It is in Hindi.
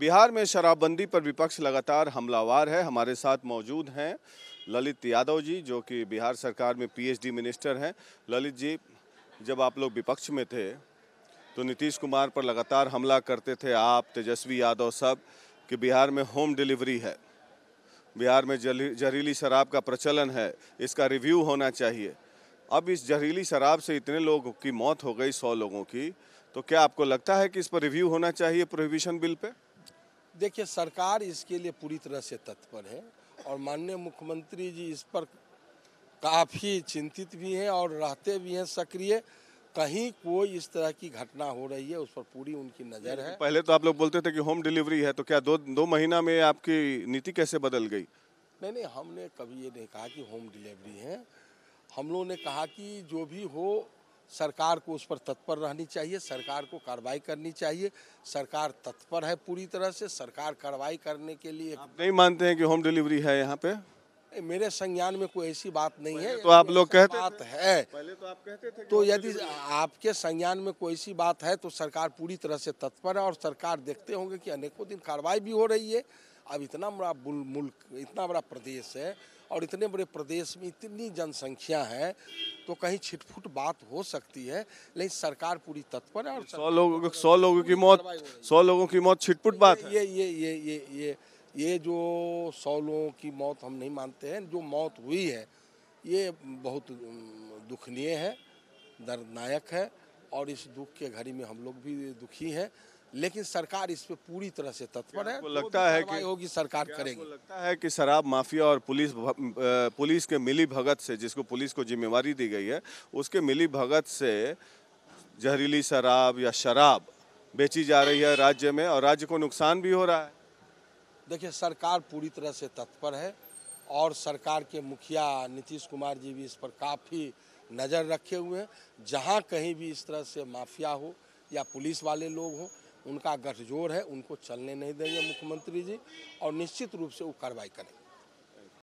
बिहार में शराबबंदी पर विपक्ष लगातार हमलावार है हमारे साथ मौजूद हैं ललित यादव जी जो कि बिहार सरकार में पीएचडी मिनिस्टर हैं ललित जी जब आप लोग विपक्ष में थे तो नीतीश कुमार पर लगातार हमला करते थे आप तेजस्वी यादव सब कि बिहार में होम डिलीवरी है बिहार में जहरीली शराब का प्रचलन है इसका रिव्यू होना चाहिए अब इस जहरीली शराब से इतने लोगों की मौत हो गई सौ लोगों की तो क्या आपको लगता है कि इस पर रिव्यू होना चाहिए प्रोहिबिशन बिल पर देखिए सरकार इसके लिए पूरी तरह से तत्पर है और माननीय मुख्यमंत्री जी इस पर काफ़ी चिंतित भी हैं और रहते भी हैं सक्रिय कहीं कोई इस तरह की घटना हो रही है उस पर पूरी उनकी नज़र है पहले तो आप लोग बोलते थे कि होम डिलीवरी है तो क्या दो दो महीना में आपकी नीति कैसे बदल गई नहीं नहीं हमने कभी ये नहीं कहा कि होम डिलीवरी है हम लोगों ने कहा कि जो भी हो सरकार को उस पर तत्पर रहनी चाहिए सरकार को कार्रवाई करनी चाहिए सरकार तत्पर है पूरी तरह से सरकार कार्रवाई करने के लिए आप नहीं मानते हैं कि होम डिलीवरी है यहाँ पे मेरे संज्ञान में कोई ऐसी बात नहीं है तो आप लोग कहते बात है पहले तो आप कहते थे तो यदि आपके संज्ञान में कोई ऐसी बात है तो सरकार पूरी तरह से तत्पर है और सरकार देखते होंगे कि अनेकों दिन कार्रवाई भी हो रही है अब इतना बड़ा मुल्क इतना बड़ा प्रदेश है और इतने बड़े प्रदेश में इतनी जनसंख्या है तो कहीं छिटफुट बात हो सकती है लेकिन सरकार पूरी तत्पर है और सौ लोगों सौ लोगों की मौत सौ लोगों की मौत छिटफुट बात ये ये ये ये ये ये जो सौ लोगों की मौत हम नहीं मानते हैं जो मौत हुई है ये बहुत दुखनीय है दर्दनायक है और इस दुख के घड़ी में हम लोग भी दुखी हैं लेकिन सरकार इस पर पूरी तरह से तत्पर है लगता है कि होगी सरकार करेगी लगता है कि शराब माफिया और पुलिस पुलिस के मिली भगत से जिसको पुलिस को जिम्मेवारी दी गई है उसके मिली भगत से जहरीली शराब या शराब बेची जा रही है राज्य में और राज्य को नुकसान भी हो रहा है देखिए सरकार पूरी तरह से तत्पर है और सरकार के मुखिया नीतीश कुमार जी भी इस पर काफ़ी नज़र रखे हुए हैं जहाँ कहीं भी इस तरह से माफिया हो या पुलिस वाले लोग हों उनका गठजोड़ है उनको चलने नहीं देंगे मुख्यमंत्री जी और निश्चित रूप से वो कार्रवाई करेंगे